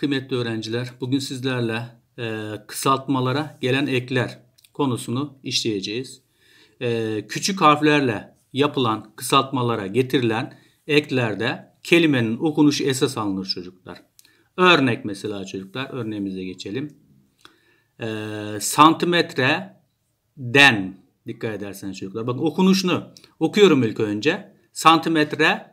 Kıymetli öğrenciler, bugün sizlerle e, kısaltmalara gelen ekler konusunu işleyeceğiz. E, küçük harflerle yapılan kısaltmalara getirilen eklerde kelimenin okunuşu esas alınır çocuklar. Örnek mesela çocuklar, örneğimize geçelim. E, santimetre den, dikkat ederseniz çocuklar. Bakın okunuşunu okuyorum ilk önce. Santimetre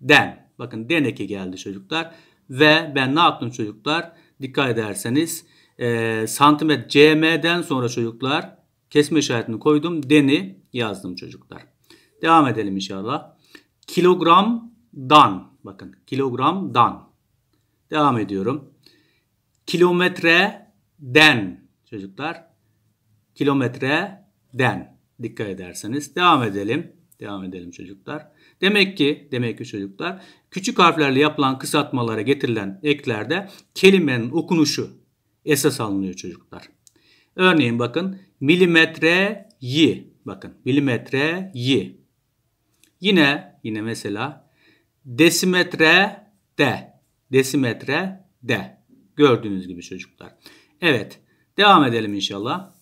den. Bakın den eki geldi çocuklar. Ve ben ne yaptım çocuklar? Dikkat ederseniz e, santimetre CM'den sonra çocuklar kesme işaretini koydum. Deni yazdım çocuklar. Devam edelim inşallah. Kilogramdan bakın kilogramdan. Devam ediyorum. Kilometreden çocuklar. Kilometreden dikkat ederseniz. Devam edelim. Devam edelim çocuklar. Demek ki, demek ki çocuklar küçük harflerle yapılan kısaltmalara getirilen eklerde kelimenin okunuşu esas alınıyor çocuklar. Örneğin bakın milimetre yi bakın milimetre yi. Yine yine mesela desimetre de desimetre de gördüğünüz gibi çocuklar. Evet devam edelim inşallah.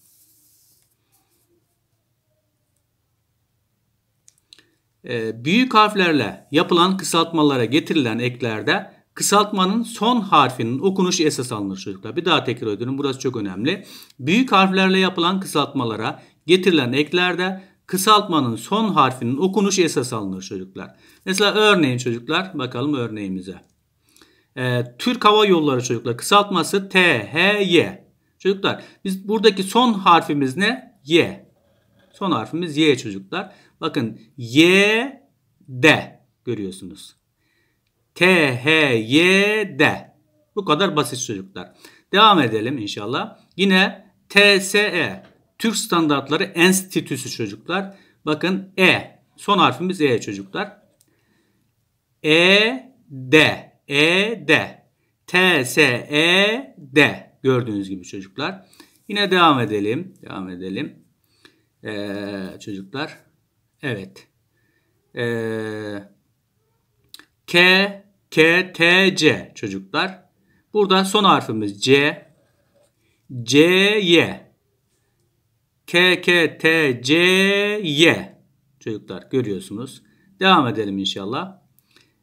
Ee, büyük harflerle yapılan kısaltmalara getirilen eklerde kısaltmanın son harfinin okunuşu esas alınır çocuklar. Bir daha tekrar ediyorum burası çok önemli. Büyük harflerle yapılan kısaltmalara getirilen eklerde kısaltmanın son harfinin okunuşu esas alınır çocuklar. Mesela örneğin çocuklar bakalım örneğimize. E, Türk Hava Yolları çocuklar kısaltması T H Y Çocuklar biz buradaki son harfimiz ne? Y. Son harfimiz Y çocuklar. Bakın Y D görüyorsunuz. T H Y D. Bu kadar basit çocuklar. Devam edelim inşallah. Yine TSE Türk Standartları Enstitüsü çocuklar. Bakın E. Son harfimiz E çocuklar. E D E D T S E D gördüğünüz gibi çocuklar. Yine devam edelim. Devam edelim ee, çocuklar. Evet. Ee, K, K, T, C çocuklar. Burada son harfimiz C. C, Y. K, K, T, C, Y. Çocuklar görüyorsunuz. Devam edelim inşallah.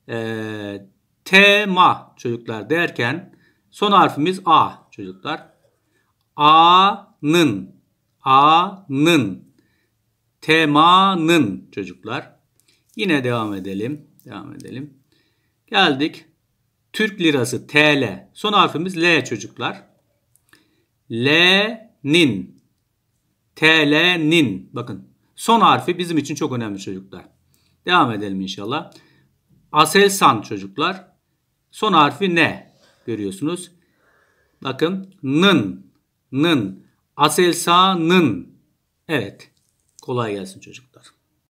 Ee, tema çocuklar derken son harfimiz A çocuklar. A'nın A'nın temanın çocuklar. Yine devam edelim. Devam edelim. Geldik. Türk lirası TL. Son harfimiz L çocuklar. L'nin. TL'nin. Bakın son harfi bizim için çok önemli çocuklar. Devam edelim inşallah. Aselsan çocuklar. Son harfi ne? Görüyorsunuz. Bakın nın. Nın. Aselsan'ın. Evet. Kolay gelsin çocuklar.